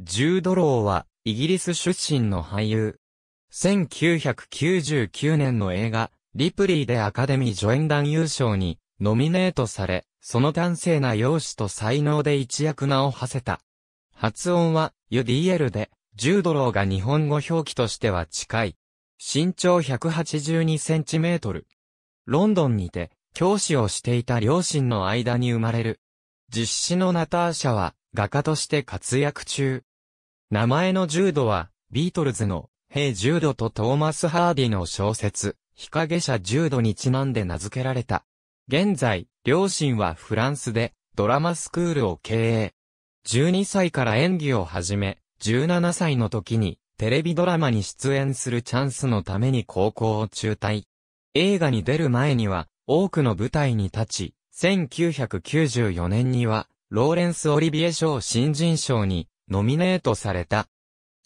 ジュードローは、イギリス出身の俳優。1999年の映画、リプリーでアカデミー助演男優賞に、ノミネートされ、その端正な容姿と才能で一躍名を馳せた。発音は、ユディエルで、ジュードローが日本語表記としては近い。身長182センチメートル。ロンドンにて、教師をしていた両親の間に生まれる。実施のナターシャは、画家として活躍中。名前のジュードは、ビートルズの、ヘイ・ジュードとトーマス・ハーディの小説、日陰者ジュードにちなんで名付けられた。現在、両親はフランスで、ドラマスクールを経営。12歳から演技を始め、17歳の時に、テレビドラマに出演するチャンスのために高校を中退。映画に出る前には、多くの舞台に立ち、1994年には、ローレンス・オリビエ賞新人賞に、ノミネートされた。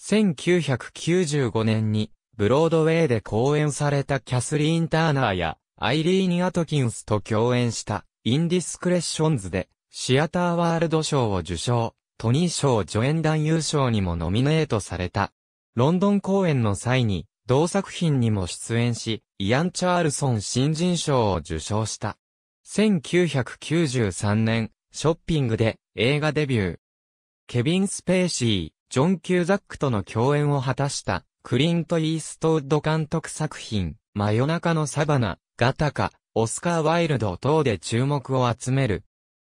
1995年に、ブロードウェイで公演されたキャスリーン・ターナーや、アイリーニ・アトキンスと共演した、インディスクレッションズで、シアターワールド賞を受賞、トニー賞助演男優賞にもノミネートされた。ロンドン公演の際に、同作品にも出演し、イアン・チャールソン新人賞を受賞した。1993年、ショッピングで映画デビュー。ケビン・スペーシー、ジョン・キューザックとの共演を果たした、クリント・イーストウッド監督作品、真夜中のサバナ、ガタカ、オスカー・ワイルド等で注目を集める。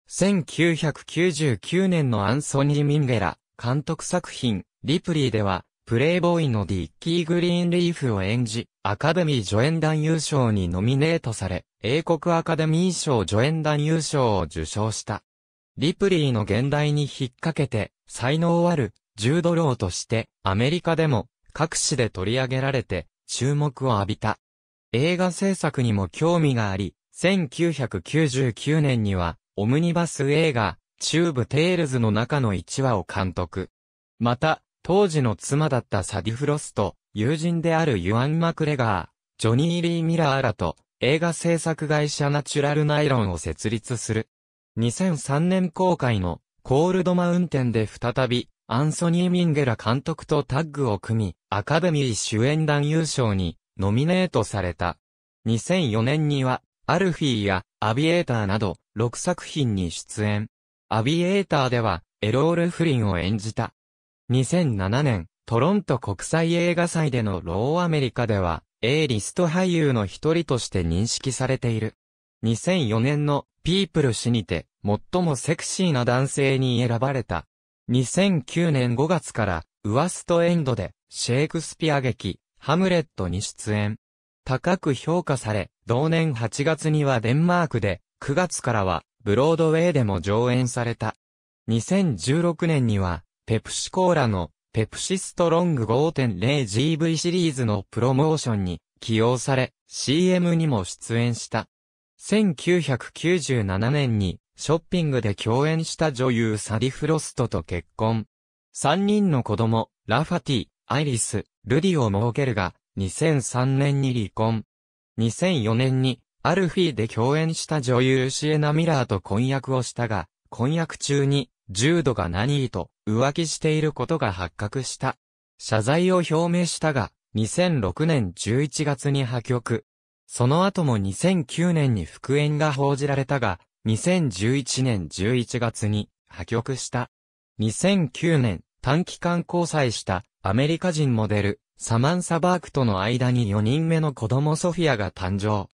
1999年のアンソニー・ミンゲラ、監督作品、リプリーでは、プレイボーイのディッキー・グリーンリーフを演じ、アカデミー助演男優賞にノミネートされ、英国アカデミー賞助演男優賞を受賞した。リプリーの現代に引っ掛けて、才能ある、ジュードローとして、アメリカでも、各紙で取り上げられて、注目を浴びた。映画制作にも興味があり、1999年には、オムニバス映画、チューブ・テイルズの中の1話を監督。また、当時の妻だったサディ・フロスと、友人であるユアン・マクレガー、ジョニー・リー・ミラーらと、映画制作会社ナチュラルナイロンを設立する。2003年公開のコールドマウンテンで再びアンソニー・ミンゲラ監督とタッグを組み、アカデミー主演男優賞にノミネートされた。2004年には、アルフィーやアビエーターなど6作品に出演。アビエーターでは、エロール・フリンを演じた。2007年、トロント国際映画祭でのローアメリカでは、A リスト俳優の一人として認識されている。2004年のピープル氏にて、最もセクシーな男性に選ばれた。2009年5月から、ウワストエンドで、シェイクスピア劇、ハムレットに出演。高く評価され、同年8月にはデンマークで、9月からは、ブロードウェイでも上演された。2016年には、ペプシコーラの、ペプシストロング 5.0GV シリーズのプロモーションに起用され、CM にも出演した。1997年にショッピングで共演した女優サディ・フロストと結婚。3人の子供、ラファティ、アイリス、ルディを設けるが、2003年に離婚。2004年に、アルフィーで共演した女優シエナ・ミラーと婚約をしたが、婚約中に、重度が何と浮気していることが発覚した。謝罪を表明したが、2006年11月に破局。その後も2009年に復縁が報じられたが、2011年11月に破局した。2009年、短期間交際したアメリカ人モデル、サマンサ・バークとの間に4人目の子供ソフィアが誕生。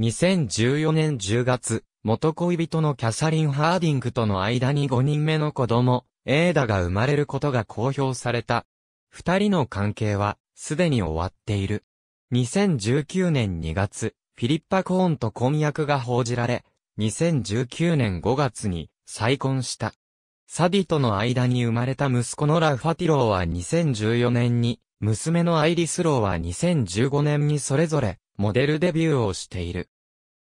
2014年10月、元恋人のキャサリン・ハーディングとの間に5人目の子供、エーダが生まれることが公表された。二人の関係は、すでに終わっている。2019年2月、フィリッパ・コーンと婚約が報じられ、2019年5月に再婚した。サディとの間に生まれた息子のラファティローは2014年に、娘のアイリスローは2015年にそれぞれモデルデビューをしている。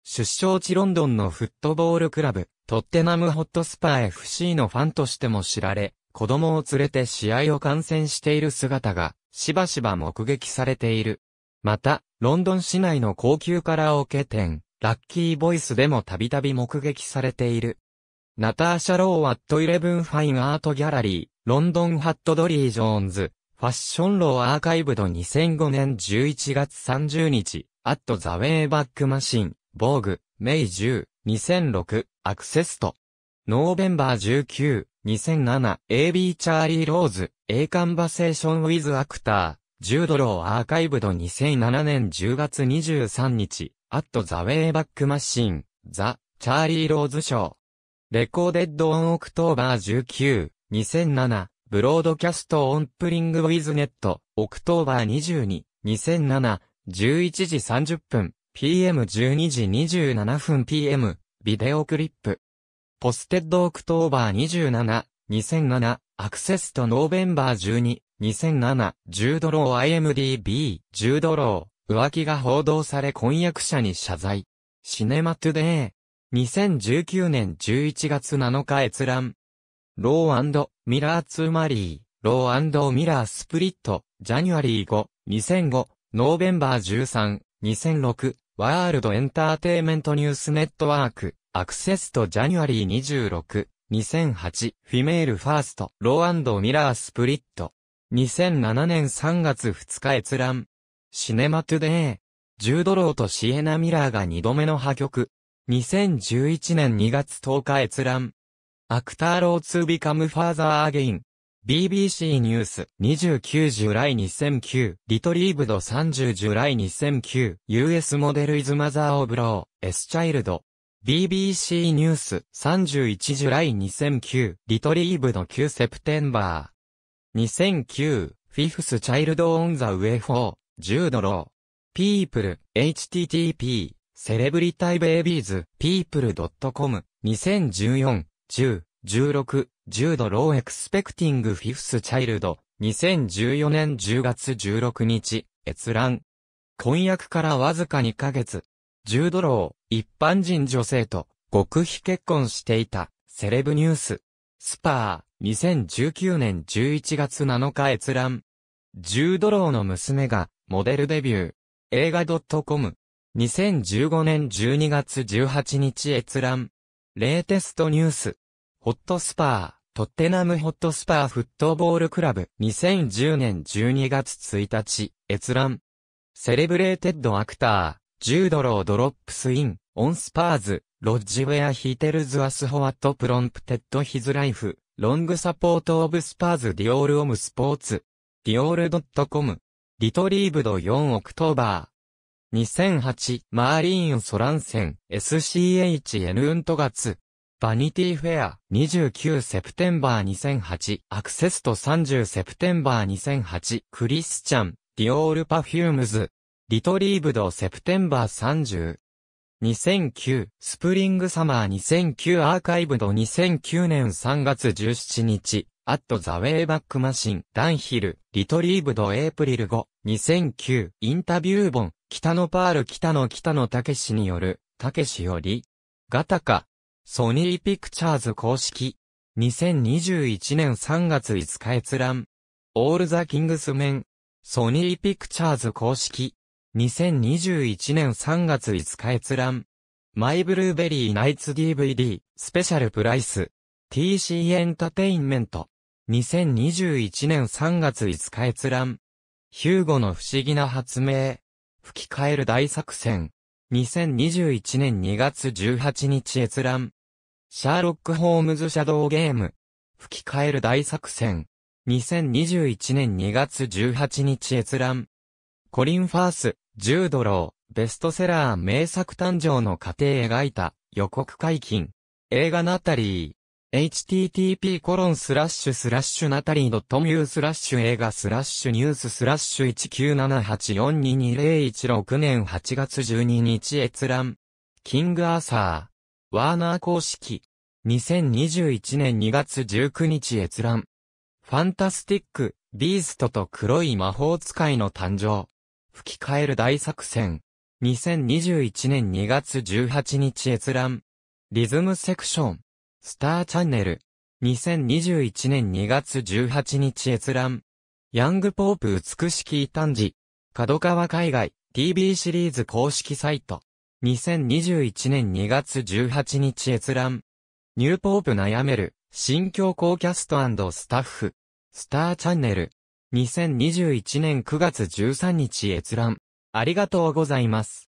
出生地ロンドンのフットボールクラブ、トッテナムホットスパー FC のファンとしても知られ、子供を連れて試合を観戦している姿がしばしば目撃されている。また、ロンドン市内の高級カラオケ店、ラッキーボイスでもたびたび目撃されている。ナターシャ・ロー・ワット・イレブン・ファイン・アート・ギャラリー、ロンドン・ハット・ドリー・ジョーンズ、ファッション・ロー・アーカイブド2005年11月30日、アット・ザ・ウェイ・バック・マシン、ボーグ、メイ10、2006、アクセスト。ノーベンバー19、2007、AB チャーリー・ローズ、A カンバセーション・ウィズ・アクター、ュードローアーカイブド2007年10月23日、アットザウェイバックマシーン、ザ・チャーリー・ローズ・ショー。レコーデッド・オン・オクトーバー19、2007、ブロードキャスト・オン・プリング・ウィズ・ネット、オクトーバー22、2007、11時30分、PM12 時27分 PM、ビデオクリップ。ポステッド・オクトーバー27、2007、アクセスとノーベンバー12、2007、10ドロー IMDB、10ドロー、浮気が報道され婚約者に謝罪。シネマトゥデイ。2019年11月7日閲覧。ローミラー2マリー、ローミラースプリット、ジャニュアリー5、2005、ノーベンバー13、2006、ワールドエンターテイメントニュースネットワーク、アクセスとジャニュアリー26、2008、フィメールファースト、ローミラースプリット。2007年3月2日閲覧。シネマトゥデー。ジュードローとシエナ・ミラーが2度目の破局。2011年2月10日閲覧。アクターローツービカムファーザーアゲイン。BBC ニュース29ジュライ2009リトリーブド30ジュライ2009 US モデルイズマザーオブローエスチャイルド BBC ニュース31ジュライ2009リトリーブの9セプテンバー2009フィフスチャイルドオンザウェフォー10ドローピープル http セレブリタイベイビーズ people.com 2014 10 16 10ドローエクスペクティングフィフスチャイルド2014年10月16日閲覧婚約からわずか2ヶ月ュードロー、一般人女性と極秘結婚していた、セレブニュース。スパー、2019年11月7日閲覧。ュードローの娘が、モデルデビュー。映画 .com。2015年12月18日閲覧。レーテストニュース。ホットスパー。トッテナムホットスパーフットボールクラブ2010年12月1日閲覧セレブレーテッドアクターュードロードロップスイン、オンスパーズ、ロッジウェアヒーテルズアスホワットプロンプテッドヒズライフ、ロングサポートオブスパーズディオールオムスポーツ、ディオールドットコム、リトリーブド4オクトーバー。2008マーリーン・ソランセン SCHN ウントガツバニティフェア29セプテンバー2008アクセスト30セプテンバー2008クリスチャンディオールパフュームズリトリーブドセプテンバー30。2009、スプリングサマー2009アーカイブド2009年3月17日、アットザウェイバックマシン、ダンヒル、リトリーブドエイプリル5、2009、インタビュー本、北のパール北の北野しによる、たけしより、ガタカ、ソニーピクチャーズ公式、2021年3月5日閲覧、オールザキングスメン、ソニーピクチャーズ公式、2021年3月5日閲覧。マイブルーベリーナイツ DVD、スペシャルプライス。TC エンタテインメント。2021年3月5日閲覧。ヒューゴの不思議な発明。吹き替える大作戦。2021年2月18日閲覧。シャーロック・ホームズ・シャドウ・ゲーム。吹き替える大作戦。2021年2月18日閲覧。コリン・ファース、ュードロー、ベストセラー名作誕生の過程描いた予告解禁。映画ナタリー。http コロンスラッシュスラッシュナタリー .mu スラッシュ映画スラッシュニューススラッシュ1978422016年8月12日閲覧。キングアーサー。ワーナー公式。2021年2月19日閲覧。ファンタスティック、ビーストと黒い魔法使いの誕生。吹き替える大作戦。2021年2月18日閲覧。リズムセクション。スターチャンネル。2021年2月18日閲覧。ヤングポープ美しき異端児。角川海外 TV シリーズ公式サイト。2021年2月18日閲覧。ニューポープ悩める、新教高キャストスタッフ。スターチャンネル。2021年9月13日閲覧。ありがとうございます。